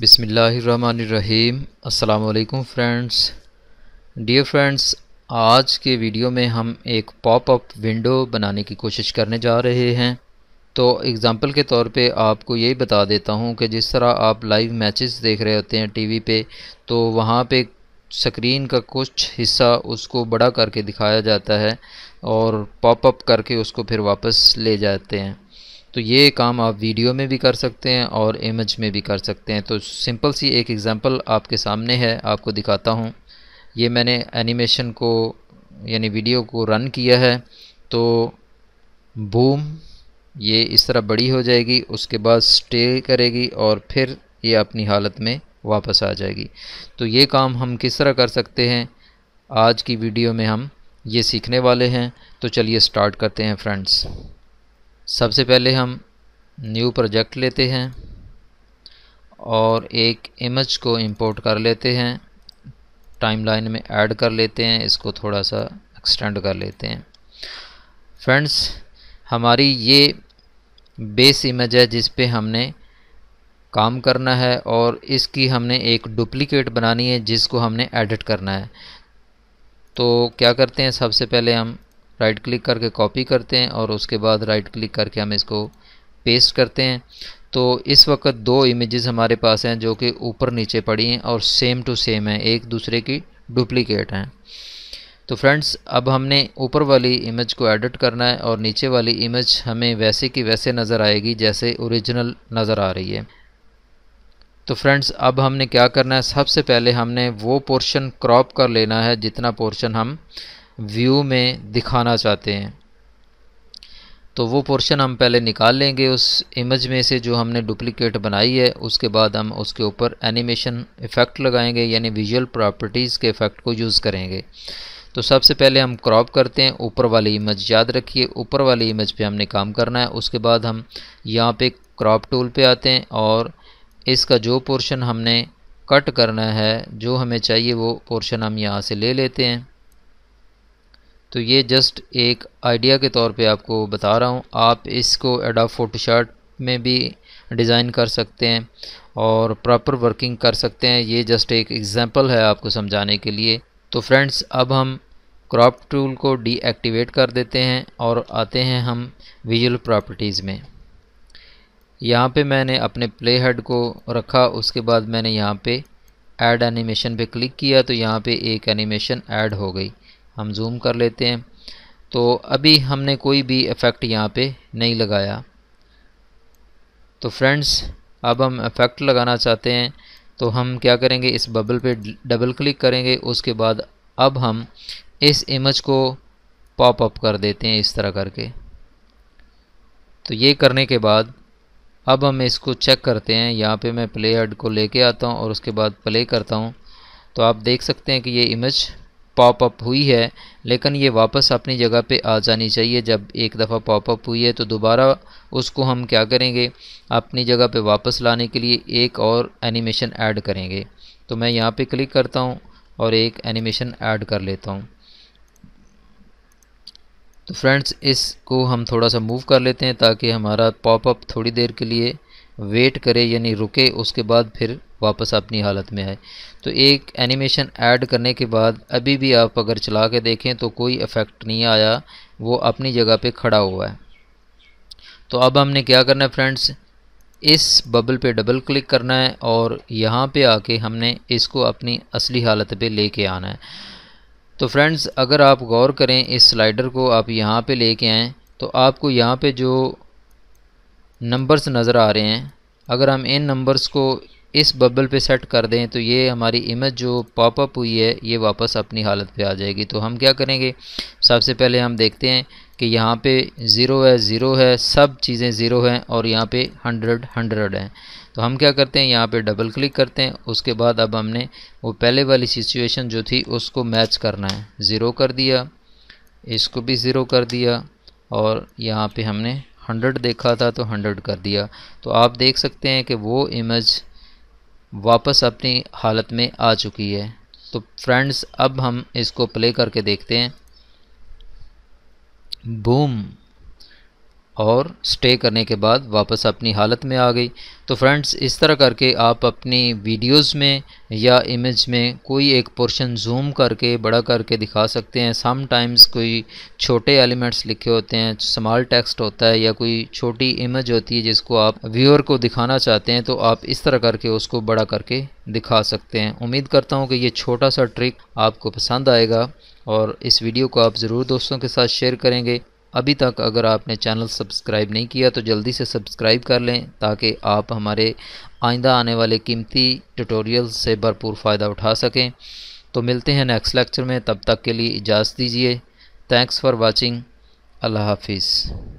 बिसमीम् अल्लाम friends dear friends आज के वीडियो में हम एक पॉपअप विंडो बनाने की कोशिश करने जा रहे हैं तो एग्ज़ाम्पल के तौर पे आपको यही बता देता हूँ कि जिस तरह आप लाइव मैचेस देख रहे होते हैं टीवी पे तो वहाँ पे स्क्रीन का कुछ हिस्सा उसको बड़ा करके दिखाया जाता है और पॉपअप करके उसको फिर वापस ले जाते हैं तो ये काम आप वीडियो में भी कर सकते हैं और इमेज में भी कर सकते हैं तो सिंपल सी एक एग्ज़ाम्पल आपके सामने है आपको दिखाता हूँ ये मैंने एनिमेशन को यानी वीडियो को रन किया है तो बूम ये इस तरह बड़ी हो जाएगी उसके बाद स्टे करेगी और फिर ये अपनी हालत में वापस आ जाएगी तो ये काम हम किस तरह कर सकते हैं आज की वीडियो में हम ये सीखने वाले हैं तो चलिए स्टार्ट करते हैं फ्रेंड्स सबसे पहले हम न्यू प्रोजेक्ट लेते हैं और एक इमेज को इंपोर्ट कर लेते हैं टाइमलाइन में ऐड कर लेते हैं इसको थोड़ा सा एक्सटेंड कर लेते हैं फ्रेंड्स हमारी ये बेस इमेज है जिस पे हमने काम करना है और इसकी हमने एक डुप्लीकेट बनानी है जिसको हमने एडिट करना है तो क्या करते हैं सबसे पहले हम राइट क्लिक करके कॉपी करते हैं और उसके बाद राइट क्लिक करके हम इसको पेस्ट करते हैं तो इस वक्त दो इमेजेस हमारे पास हैं जो कि ऊपर नीचे पड़ी हैं और सेम टू सेम है एक दूसरे की डुप्लीकेट हैं तो फ्रेंड्स अब हमने ऊपर वाली इमेज को एडिट करना है और नीचे वाली इमेज हमें वैसे की वैसे नज़र आएगी जैसे ओरिजिनल नज़र आ रही है तो फ्रेंड्स अब हमने क्या करना है सबसे पहले हमने वो पोर्शन क्रॉप कर लेना है जितना पोर्शन हम व्यू में दिखाना चाहते हैं तो वो पोर्शन हम पहले निकाल लेंगे उस इमेज में से जो हमने डुप्लीकेट बनाई है उसके बाद हम उसके ऊपर एनिमेशन इफ़ेक्ट लगाएंगे यानी विजुअल प्रॉपर्टीज़ के इफ़ेक्ट को यूज़ करेंगे तो सबसे पहले हम क्रॉप करते हैं ऊपर वाली इमेज याद रखिए ऊपर वाली इमेज पे हमने काम करना है उसके बाद हम यहाँ पे क्रॉप टूल पे आते हैं और इसका जो पोर्शन हमने कट करना है जो हमें चाहिए वो पोर्शन हम यहाँ से ले लेते हैं तो ये जस्ट एक आइडिया के तौर पे आपको बता रहा हूँ आप इसको एडा फोटोशॉट में भी डिज़ाइन कर सकते हैं और प्रॉपर वर्किंग कर सकते हैं ये जस्ट एक एग्ज़ाम्पल है आपको समझाने के लिए तो फ्रेंड्स अब हम क्रॉप टूल को डीएक्टिवेट कर देते हैं और आते हैं हम विजुअल प्रॉपर्टीज़ में यहाँ पे मैंने अपने प्ले हेड को रखा उसके बाद मैंने यहाँ पे ऐड एनिमेशन पे क्लिक किया तो यहाँ पे एक एनिमेशन ऐड हो गई हम जूम कर लेते हैं तो अभी हमने कोई भी इफ़ेक्ट यहाँ पे नहीं लगाया तो फ्रेंड्स अब हम इफ़ेक्ट लगाना चाहते हैं तो हम क्या करेंगे इस बबल पे डबल क्लिक करेंगे उसके बाद अब हम इस इमेज को पॉप अप कर देते हैं इस तरह करके तो ये करने के बाद अब हम इसको चेक करते हैं यहाँ पे मैं प्ले हेड को लेके आता हूँ और उसके बाद प्ले करता हूँ तो आप देख सकते हैं कि ये इमेज पॉपअप हुई है लेकिन ये वापस अपनी जगह पे आ जानी चाहिए जब एक दफ़ा पॉपअप हुई है तो दोबारा उसको हम क्या करेंगे अपनी जगह पे वापस लाने के लिए एक और एनिमेशन ऐड करेंगे तो मैं यहाँ पे क्लिक करता हूँ और एक एनिमेशन ऐड कर लेता हूँ तो फ्रेंड्स इसको हम थोड़ा सा मूव कर लेते हैं ताकि हमारा पॉपअप थोड़ी देर के लिए वेट करे यानी रुके उसके बाद फिर वापस अपनी हालत में आए तो एक एनिमेशन ऐड करने के बाद अभी भी आप अगर चला के देखें तो कोई इफ़ेक्ट नहीं आया वो अपनी जगह पे खड़ा हुआ है तो अब हमने क्या करना है फ्रेंड्स इस बबल पे डबल क्लिक करना है और यहाँ पे आके हमने इसको अपनी असली हालत पे लेके आना है तो फ्रेंड्स अगर आप गौर करें इस स्लाइडर को आप यहाँ ले कर आएँ तो आपको यहाँ पर जो नंबर्स नज़र आ रहे हैं अगर हम इन नंबर्स को इस बबल पे सेट कर दें तो ये हमारी इमेज जो पॉपअप हुई है ये वापस अपनी हालत पे आ जाएगी तो हम क्या करेंगे सबसे पहले हम देखते हैं कि यहाँ पे ज़ीरो है ज़ीरो है सब चीज़ें ज़ीरो हैं और यहाँ पे हंड्रेड हंड्रेड हैं तो हम क्या करते हैं यहाँ पे डबल क्लिक करते हैं उसके बाद अब हमने वो पहले वाली सिचुएशन जो थी उसको मैच करना है ज़ीरो कर दिया इसको भी ज़ीरो कर दिया और यहाँ पर हमने हंड्रेड देखा था तो हंड्रेड कर दिया तो आप देख सकते हैं कि वो इमेज वापस अपनी हालत में आ चुकी है तो फ्रेंड्स अब हम इसको प्ले करके देखते हैं बूम और स्टे करने के बाद वापस अपनी हालत में आ गई तो फ्रेंड्स इस तरह करके आप अपनी वीडियोस में या इमेज में कोई एक पोर्शन जूम करके बड़ा करके दिखा सकते हैं सम टाइम्स कोई छोटे एलिमेंट्स लिखे होते हैं स्मॉल टेक्स्ट होता है या कोई छोटी इमेज होती है जिसको आप व्यूअर को दिखाना चाहते हैं तो आप इस तरह करके उसको बड़ा करके दिखा सकते हैं उम्मीद करता हूँ कि ये छोटा सा ट्रिक आपको पसंद आएगा और इस वीडियो को आप ज़रूर दोस्तों के साथ शेयर करेंगे अभी तक अगर आपने चैनल सब्सक्राइब नहीं किया तो जल्दी से सब्सक्राइब कर लें ताकि आप हमारे आइंदा आने वाले कीमती ट्यूटोरियल से भरपूर फ़ायदा उठा सकें तो मिलते हैं नेक्स्ट लेक्चर में तब तक के लिए इजाज़त दीजिए थैंक्स फॉर वॉचिंग अल्लाह हाफिज़